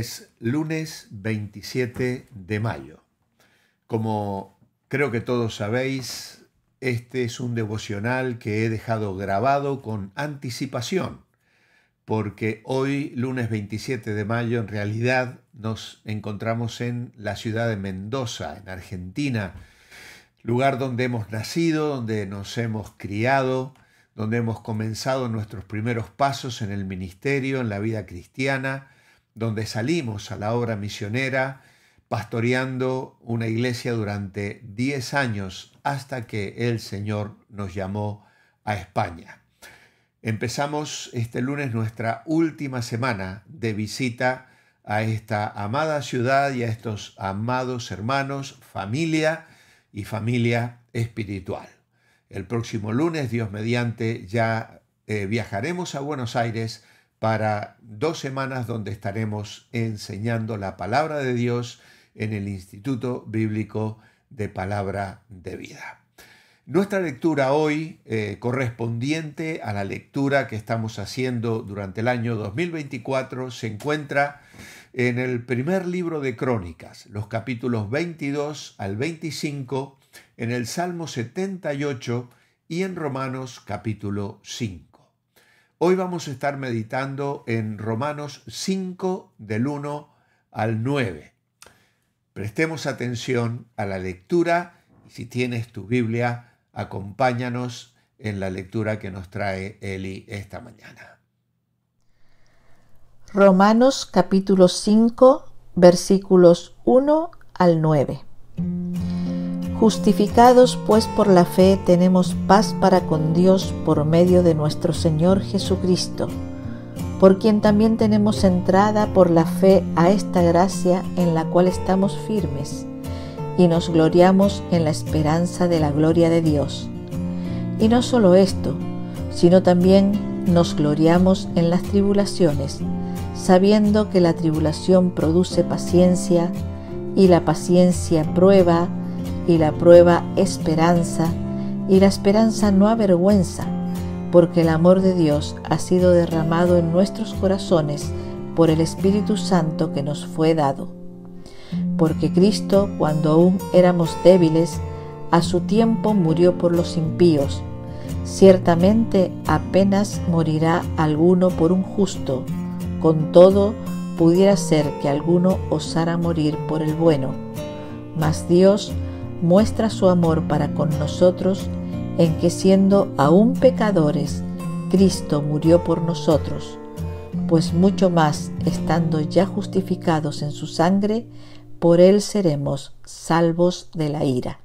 es lunes 27 de mayo. Como creo que todos sabéis, este es un devocional que he dejado grabado con anticipación, porque hoy, lunes 27 de mayo, en realidad nos encontramos en la ciudad de Mendoza, en Argentina, lugar donde hemos nacido, donde nos hemos criado, donde hemos comenzado nuestros primeros pasos en el ministerio, en la vida cristiana, donde salimos a la obra misionera, pastoreando una iglesia durante 10 años hasta que el Señor nos llamó a España. Empezamos este lunes nuestra última semana de visita a esta amada ciudad y a estos amados hermanos, familia y familia espiritual. El próximo lunes, Dios mediante, ya eh, viajaremos a Buenos Aires para dos semanas donde estaremos enseñando la palabra de Dios en el Instituto Bíblico de Palabra de Vida. Nuestra lectura hoy, eh, correspondiente a la lectura que estamos haciendo durante el año 2024, se encuentra en el primer libro de Crónicas, los capítulos 22 al 25, en el Salmo 78 y en Romanos capítulo 5. Hoy vamos a estar meditando en Romanos 5 del 1 al 9. Prestemos atención a la lectura y si tienes tu Biblia, acompáñanos en la lectura que nos trae Eli esta mañana. Romanos capítulo 5 versículos 1 al 9. Justificados pues por la fe tenemos paz para con Dios por medio de nuestro Señor Jesucristo, por quien también tenemos entrada por la fe a esta gracia en la cual estamos firmes y nos gloriamos en la esperanza de la gloria de Dios. Y no solo esto, sino también nos gloriamos en las tribulaciones, sabiendo que la tribulación produce paciencia y la paciencia prueba y la prueba esperanza, y la esperanza no avergüenza, porque el amor de Dios ha sido derramado en nuestros corazones por el Espíritu Santo que nos fue dado. Porque Cristo, cuando aún éramos débiles, a su tiempo murió por los impíos. Ciertamente apenas morirá alguno por un justo, con todo pudiera ser que alguno osara morir por el bueno. Mas Dios muestra su amor para con nosotros en que siendo aún pecadores, Cristo murió por nosotros, pues mucho más estando ya justificados en su sangre, por él seremos salvos de la ira.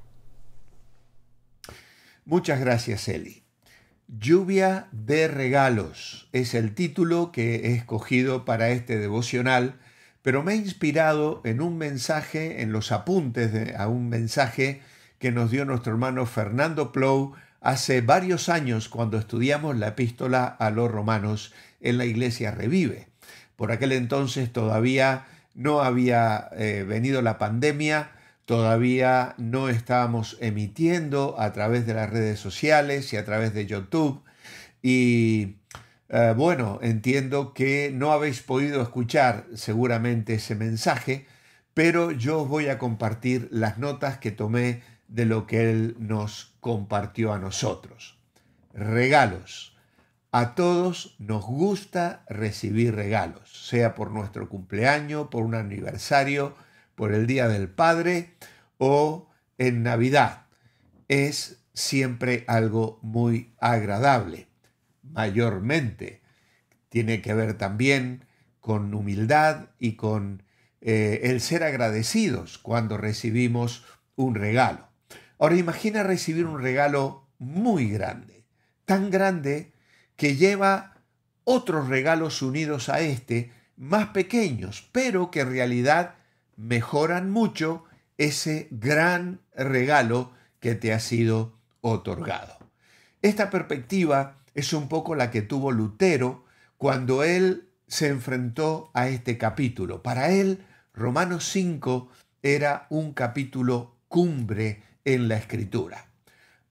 Muchas gracias, Eli. Lluvia de regalos es el título que he escogido para este devocional pero me he inspirado en un mensaje, en los apuntes de, a un mensaje que nos dio nuestro hermano Fernando Plou hace varios años cuando estudiamos la epístola a los romanos en la iglesia Revive. Por aquel entonces todavía no había eh, venido la pandemia, todavía no estábamos emitiendo a través de las redes sociales y a través de YouTube. Y eh, bueno, entiendo que no habéis podido escuchar seguramente ese mensaje, pero yo os voy a compartir las notas que tomé de lo que él nos compartió a nosotros. Regalos. A todos nos gusta recibir regalos, sea por nuestro cumpleaños, por un aniversario, por el Día del Padre o en Navidad. Es siempre algo muy agradable mayormente. Tiene que ver también con humildad y con eh, el ser agradecidos cuando recibimos un regalo. Ahora imagina recibir un regalo muy grande, tan grande que lleva otros regalos unidos a este, más pequeños, pero que en realidad mejoran mucho ese gran regalo que te ha sido otorgado. Esta perspectiva es un poco la que tuvo Lutero cuando él se enfrentó a este capítulo. Para él, Romanos 5 era un capítulo cumbre en la escritura.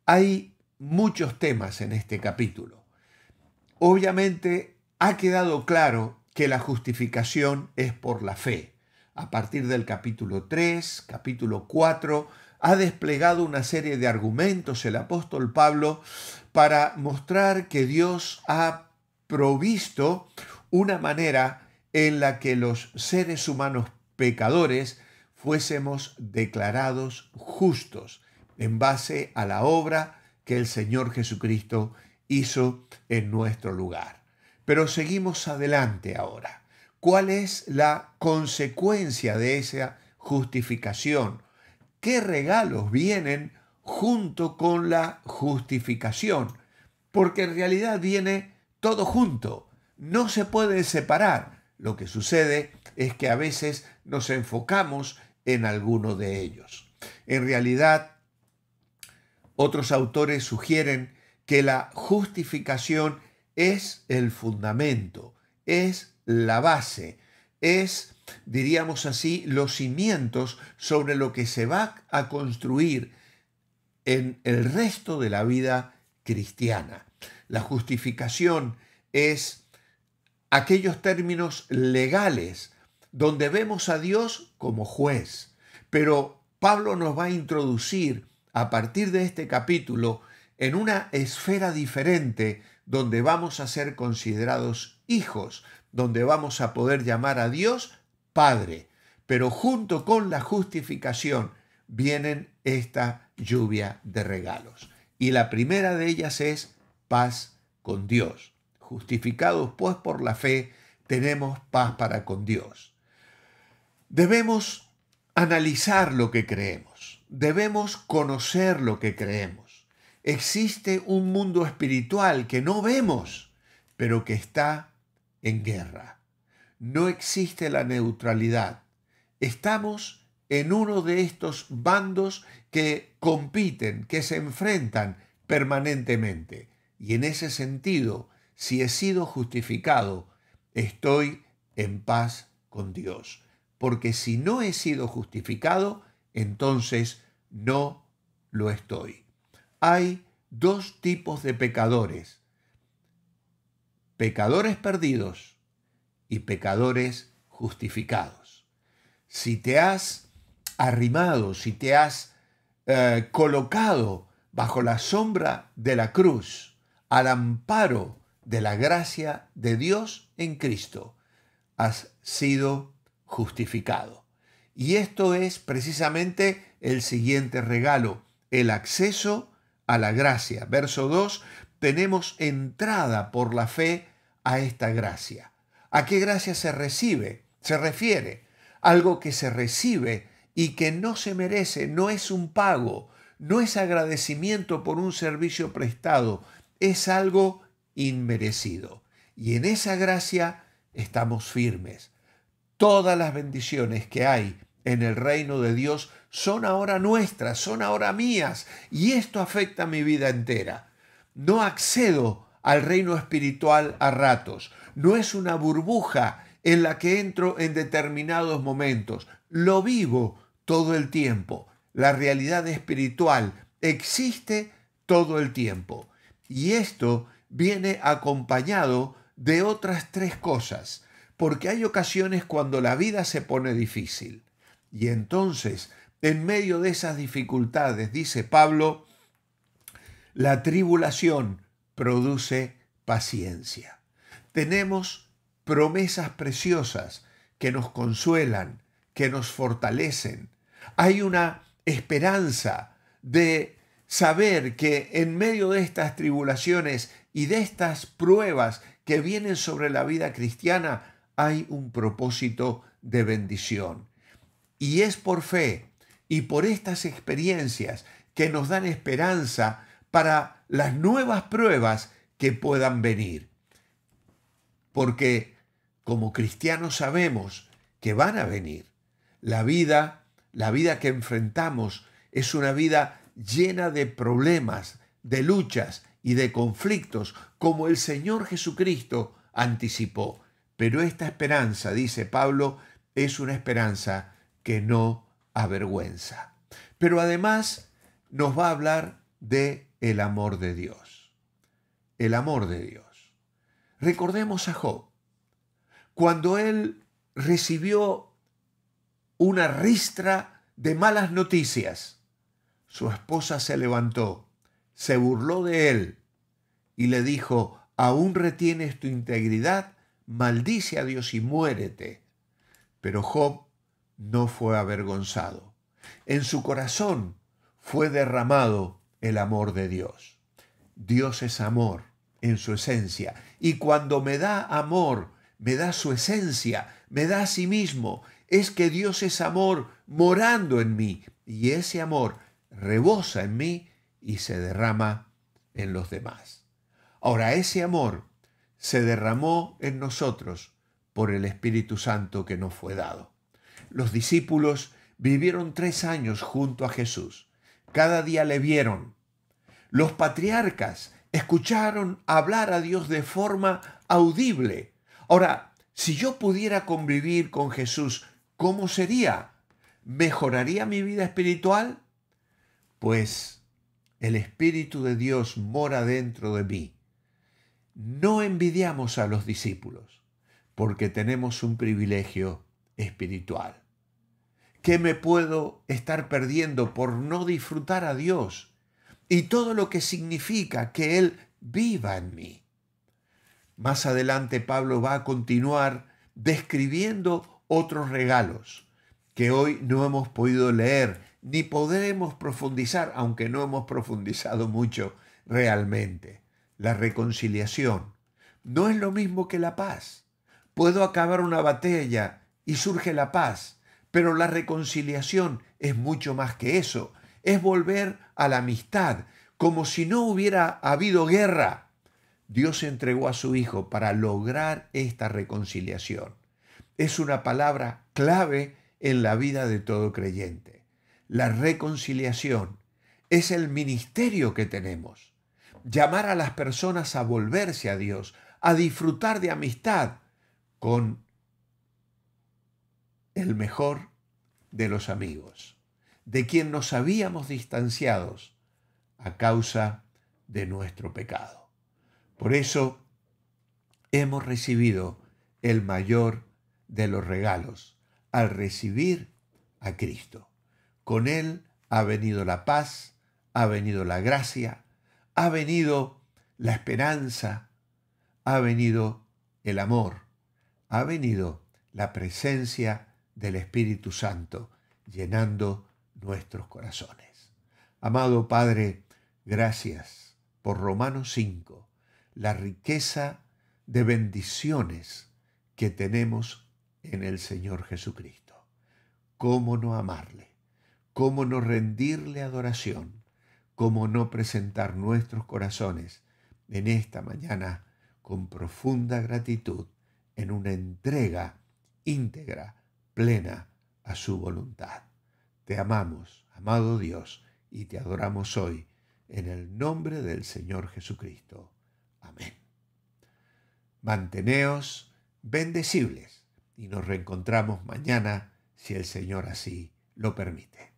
Hay muchos temas en este capítulo. Obviamente ha quedado claro que la justificación es por la fe. A partir del capítulo 3, capítulo 4, ha desplegado una serie de argumentos el apóstol Pablo para mostrar que Dios ha provisto una manera en la que los seres humanos pecadores fuésemos declarados justos en base a la obra que el Señor Jesucristo hizo en nuestro lugar. Pero seguimos adelante ahora. ¿Cuál es la consecuencia de esa justificación qué regalos vienen junto con la justificación, porque en realidad viene todo junto, no se puede separar. Lo que sucede es que a veces nos enfocamos en alguno de ellos. En realidad, otros autores sugieren que la justificación es el fundamento, es la base, es, diríamos así, los cimientos sobre lo que se va a construir en el resto de la vida cristiana. La justificación es aquellos términos legales donde vemos a Dios como juez. Pero Pablo nos va a introducir a partir de este capítulo en una esfera diferente donde vamos a ser considerados hijos, donde vamos a poder llamar a Dios Padre. Pero junto con la justificación vienen esta lluvia de regalos. Y la primera de ellas es paz con Dios. Justificados pues por la fe, tenemos paz para con Dios. Debemos analizar lo que creemos. Debemos conocer lo que creemos. Existe un mundo espiritual que no vemos, pero que está en guerra. No existe la neutralidad. Estamos en uno de estos bandos que compiten, que se enfrentan permanentemente. Y en ese sentido, si he sido justificado, estoy en paz con Dios. Porque si no he sido justificado, entonces no lo estoy. Hay dos tipos de pecadores pecadores perdidos y pecadores justificados. Si te has arrimado, si te has eh, colocado bajo la sombra de la cruz, al amparo de la gracia de Dios en Cristo, has sido justificado. Y esto es precisamente el siguiente regalo, el acceso a la gracia. Verso 2, tenemos entrada por la fe a esta gracia. ¿A qué gracia se recibe? Se refiere algo que se recibe y que no se merece, no es un pago, no es agradecimiento por un servicio prestado, es algo inmerecido. Y en esa gracia estamos firmes. Todas las bendiciones que hay en el reino de Dios son ahora nuestras, son ahora mías, y esto afecta mi vida entera no accedo al reino espiritual a ratos. No es una burbuja en la que entro en determinados momentos. Lo vivo todo el tiempo. La realidad espiritual existe todo el tiempo. Y esto viene acompañado de otras tres cosas, porque hay ocasiones cuando la vida se pone difícil. Y entonces, en medio de esas dificultades, dice Pablo, la tribulación produce paciencia. Tenemos promesas preciosas que nos consuelan, que nos fortalecen. Hay una esperanza de saber que en medio de estas tribulaciones y de estas pruebas que vienen sobre la vida cristiana, hay un propósito de bendición. Y es por fe y por estas experiencias que nos dan esperanza para las nuevas pruebas que puedan venir. Porque como cristianos sabemos que van a venir. La vida, la vida que enfrentamos es una vida llena de problemas, de luchas y de conflictos, como el Señor Jesucristo anticipó. Pero esta esperanza, dice Pablo, es una esperanza que no avergüenza. Pero además nos va a hablar de el amor de Dios. El amor de Dios. Recordemos a Job. Cuando él recibió una ristra de malas noticias, su esposa se levantó, se burló de él y le dijo, aún retienes tu integridad, maldice a Dios y muérete. Pero Job no fue avergonzado. En su corazón fue derramado el amor de Dios. Dios es amor en su esencia. Y cuando me da amor, me da su esencia, me da a sí mismo. Es que Dios es amor morando en mí. Y ese amor rebosa en mí y se derrama en los demás. Ahora, ese amor se derramó en nosotros por el Espíritu Santo que nos fue dado. Los discípulos vivieron tres años junto a Jesús. Cada día le vieron, los patriarcas escucharon hablar a Dios de forma audible. Ahora, si yo pudiera convivir con Jesús, ¿cómo sería? ¿Mejoraría mi vida espiritual? Pues el Espíritu de Dios mora dentro de mí. No envidiamos a los discípulos, porque tenemos un privilegio espiritual. ¿Qué me puedo estar perdiendo por no disfrutar a Dios? y todo lo que significa que Él viva en mí. Más adelante Pablo va a continuar describiendo otros regalos que hoy no hemos podido leer ni podremos profundizar, aunque no hemos profundizado mucho realmente. La reconciliación no es lo mismo que la paz. Puedo acabar una batalla y surge la paz, pero la reconciliación es mucho más que eso es volver a la amistad, como si no hubiera habido guerra. Dios entregó a su Hijo para lograr esta reconciliación. Es una palabra clave en la vida de todo creyente. La reconciliación es el ministerio que tenemos. Llamar a las personas a volverse a Dios, a disfrutar de amistad con el mejor de los amigos de quien nos habíamos distanciados a causa de nuestro pecado. Por eso hemos recibido el mayor de los regalos al recibir a Cristo. Con Él ha venido la paz, ha venido la gracia, ha venido la esperanza, ha venido el amor, ha venido la presencia del Espíritu Santo, llenando nuestros corazones. Amado Padre, gracias por Romano 5, la riqueza de bendiciones que tenemos en el Señor Jesucristo. ¿Cómo no amarle? ¿Cómo no rendirle adoración? ¿Cómo no presentar nuestros corazones en esta mañana con profunda gratitud en una entrega íntegra, plena a su voluntad? Te amamos, amado Dios, y te adoramos hoy, en el nombre del Señor Jesucristo. Amén. Manteneos bendecibles y nos reencontramos mañana si el Señor así lo permite.